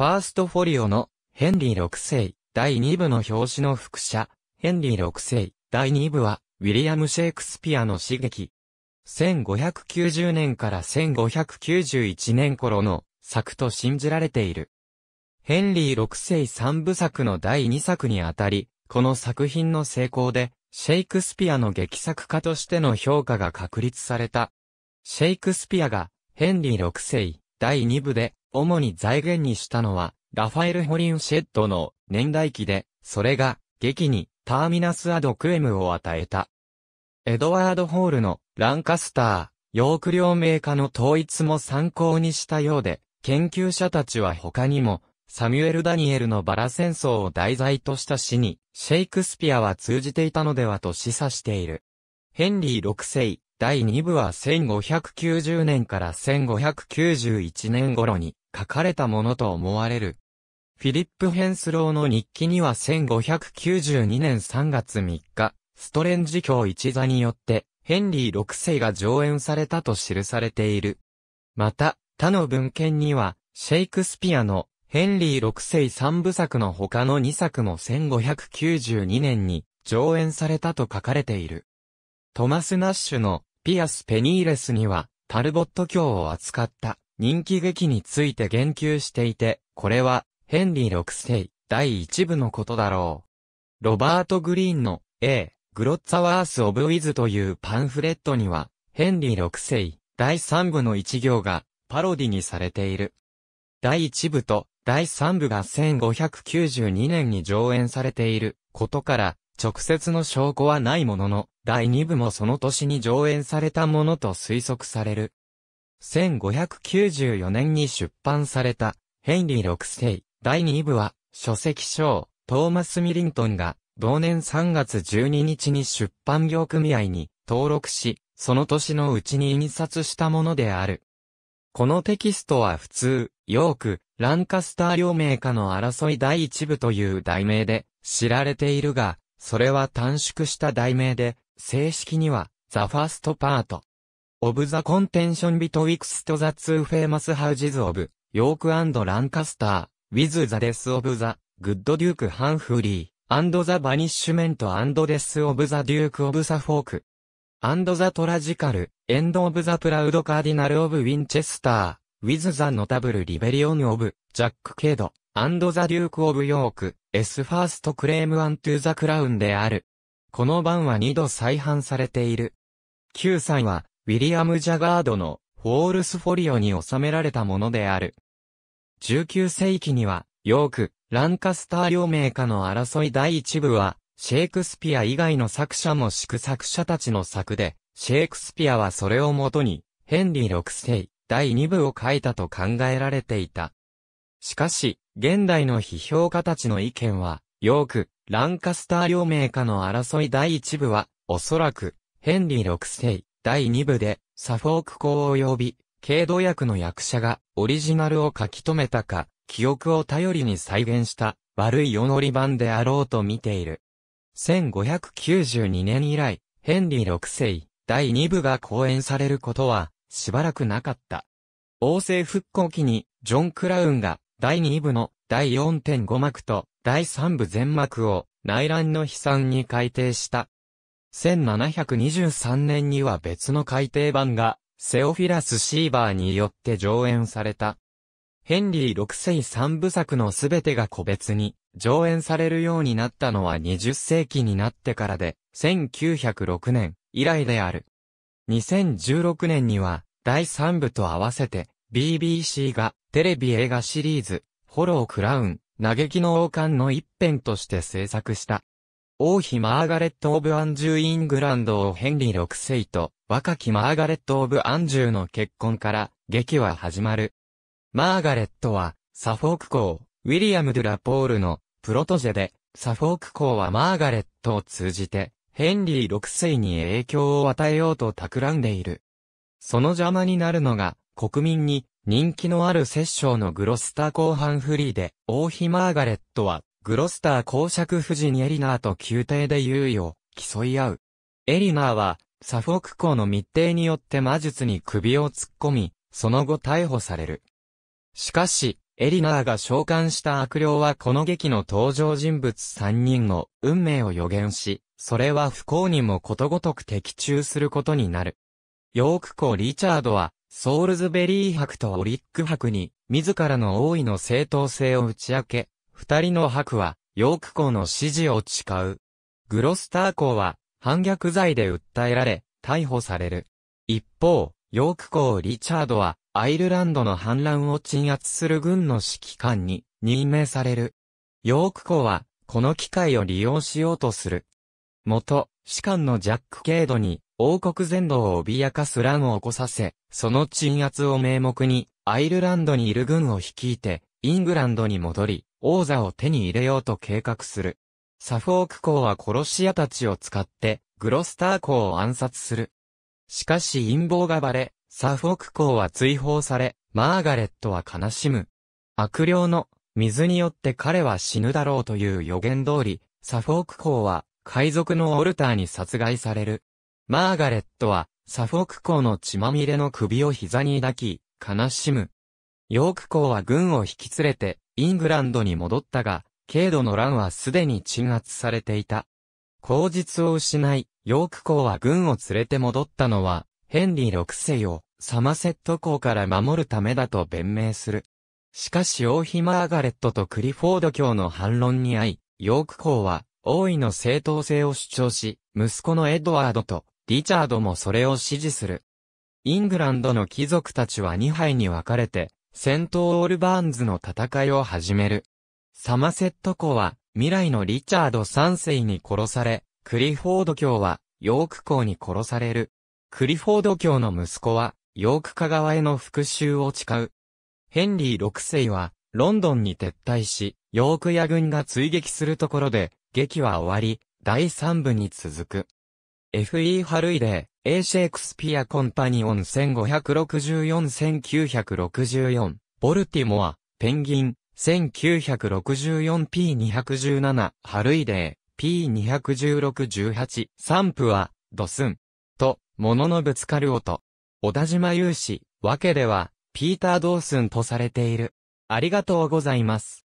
ファーストフォリオのヘンリー6世、第2部の表紙の副写、ヘンリー6世、第2部は、ウィリアム・シェイクスピアの刺激。1590年から1591年頃の作と信じられている。ヘンリー6世3部作の第2作にあたり、この作品の成功で、シェイクスピアの劇作家としての評価が確立された。シェイクスピアが、ヘンリー6世、第2部で、主に財源にしたのは、ラファエル・ホリンシェットの年代記で、それが、劇に、ターミナス・アド・クエムを与えた。エドワード・ホールの、ランカスター、ヨーク両名家の統一も参考にしたようで、研究者たちは他にも、サミュエル・ダニエルのバラ戦争を題材とした詩に、シェイクスピアは通じていたのではと示唆している。ヘンリー6世、第2部は1590年から1591年頃に、書かれたものと思われる。フィリップ・ヘンスローの日記には1592年3月3日、ストレンジ教一座によって、ヘンリー6世が上演されたと記されている。また、他の文献には、シェイクスピアのヘンリー6世三部作の他の2作も1592年に上演されたと書かれている。トマス・ナッシュのピアス・ペニーレスには、タルボット教を扱った人気劇について言及していて、これは、ヘンリー6世、第1部のことだろう。ロバート・グリーンの、A、グロッツァワース・オブ・ウィズというパンフレットには、ヘンリー6世、第3部の一行が、パロディにされている。第1部と、第3部が1592年に上演されていることから、直接の証拠はないものの、第2部もその年に上演されたものと推測される。1594年に出版された、ヘンリー6世、第2部は、書籍賞、トーマス・ミリントンが、同年3月12日に出版業組合に登録し、その年のうちに印刷したものである。このテキストは普通、ヨーク、ランカスター両名家の争い第一部という題名で知られているが、それは短縮した題名で、正式には、ザ・ファースト・パート、of the contention betwixt the two famous houses of York and Lancaster, with the death of the good Duke Humphrey, and the banishment and death of the Duke of Suffolk, and the tragical end of the proud Cardinal of Winchester, with the notable rebellion of Jack Cade, and the Duke of York, a S first claim unto the crown である。この版は二度再版されている。9歳は、ウィリアム・ジャガードのフォールスフォリオに収められたものである。19世紀には、ヨーク、ランカスター両名下の争い第一部は、シェイクスピア以外の作者も祝作者たちの作で、シェイクスピアはそれをもとに、ヘンリー6世、第2部を書いたと考えられていた。しかし、現代の批評家たちの意見は、ヨーク、ランカスター両名下の争い第1部は、おそらく、ヘンリー6世、第2部で、サフォーク校及び、軽度役の役者が、オリジナルを書き留めたか、記憶を頼りに再現した、悪い世乗り版であろうと見ている。1592年以来、ヘンリー6世、第2部が公演されることは、しばらくなかった。王政復興期に、ジョン・クラウンが、第2部の第4.5幕と第3部全幕を内乱の悲惨に改定した1723年には別の改訂版が、セオフィラス・シーバーによって上演された。ヘンリー6世3部作のすべてが個別に上演されるようになったのは20世紀になってからで、1906年以来である。2016年には第3部と合わせて BBC がテレビ映画シリーズ、ホロークラウン、嘆きの王冠の一編として制作した。王妃マーガレット・オブ・アンジュ・イングランドをヘンリー6世と若きマーガレット・オブ・アンジュの結婚から劇は始まる。マーガレットはサフォーク校、ウィリアム・ドゥ・ラ・ポールのプロトジェで、サフォーク校はマーガレットを通じてヘンリー6世に影響を与えようと企んでいる。その邪魔になるのが国民に人気のある摂政のグロスター後半フリーで、王妃マーガレットはグロスター公爵夫人エリナーと宮廷で優位を競い合う。エリナーは、サフォーク公の密偵によって魔術に首を突っ込み、その後逮捕される。しかし、エリナーが召喚した悪霊はこの劇の登場人物3人の運命を予言し、それは不幸にもことごとく的中することになる。ヨーク公リチャードは、ソールズベリー博とオリック博に、自らの王位の正当性を打ち明け、二人の白は、ヨーク公の支持を誓う。グロスター公は、反逆罪で訴えられ、逮捕される。一方、ヨーク公リチャードは、アイルランドの反乱を鎮圧する軍の指揮官に任命される。ヨーク公は、この機会を利用しようとする。元、士官のジャック・ケイドに、王国全土を脅かす乱を起こさせ、その鎮圧を名目に、アイルランドにいる軍を率いて、イングランドに戻り、王座を手に入れようと計画する。サフォーク公は殺し屋たちを使って、グロスター公を暗殺する。しかし陰謀がバレ、サフォーク公は追放され、マーガレットは悲しむ。悪霊の水によって彼は死ぬだろうという予言通り、サフォーク公は海賊のオルターに殺害される。マーガレットはサフォーク公の血まみれの首を膝に抱き、悲しむ。ヨーク公は軍を引き連れて、イングランドに戻ったが、軽度の乱はすでに鎮圧されていた。口実を失い、ヨーク公は軍を連れて戻ったのは、ヘンリー6世をサマセット公から守るためだと弁明する。しかし王妃マーガレットとクリフォード教の反論に遭い、ヨーク公は王位の正当性を主張し、息子のエドワードとリチャードもそれを支持する。イングランドの貴族たちは2敗に分かれて、セント・オールバーンズの戦いを始める。サマセット湖は、未来のリチャード3世に殺され、クリフォード教は、ヨーク校に殺される。クリフォード教の息子は、ヨーク家側への復讐を誓う。ヘンリー6世は、ロンドンに撤退し、ヨーク野軍が追撃するところで、劇は終わり、第3部に続く。F.E. ハルイデー、A シェイクスピアコンパニオン1564-1964、ボルティモア、ペンギン、1964P217、ハルイデー、P216-18、ンプは、ドスン。と、物のぶつかる音。小田島勇士わけでは、ピーター・ドースンとされている。ありがとうございます。